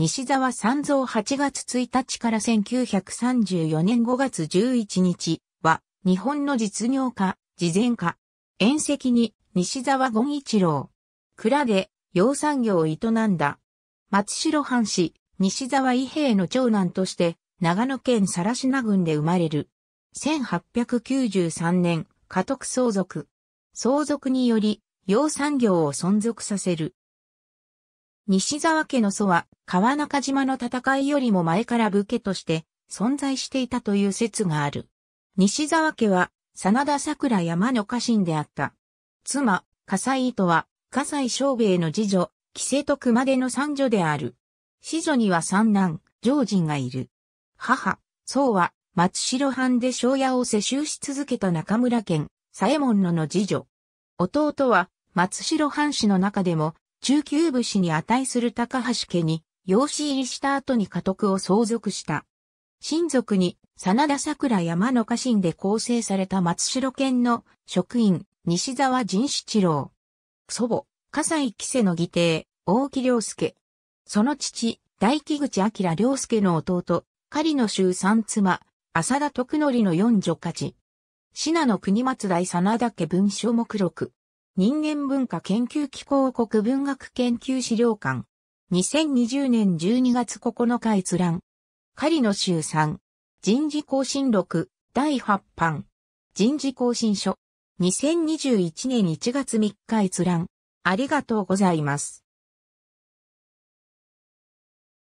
西沢三蔵8月1日から1934年5月11日は、日本の実業家、事前家。遠石に西沢権一郎。蔵で養蚕業を営んだ。松代藩士、西沢伊兵の長男として、長野県更科郡で生まれる。1893年、家督相続。相続により、養蚕業を存続させる。西沢家の祖は川中島の戦いよりも前から武家として存在していたという説がある。西沢家は真田桜山の家臣であった。妻、笠井糸は笠井昌兵衛の次女、木瀬と熊手の三女である。子女には三男、常人がいる。母、宋は松代藩で庄屋を世襲し続けた中村県、左衛門野の次女。弟は松代藩士の中でも中級武士に値する高橋家に養子入りした後に家督を相続した。親族に、真田桜山の家臣で構成された松代県の職員、西沢仁七郎。祖母、笠井稀世の義弟、大木良介。その父、大木口明良介の弟、狩野衆三妻、浅田徳則の四女家事。信濃国松大真田家文書目録。人間文化研究機構国文学研究資料館。2020年12月9日閲覧。狩野修ん。人事更新録第8版。人事更新書。2021年1月3日閲覧。ありがとうございます。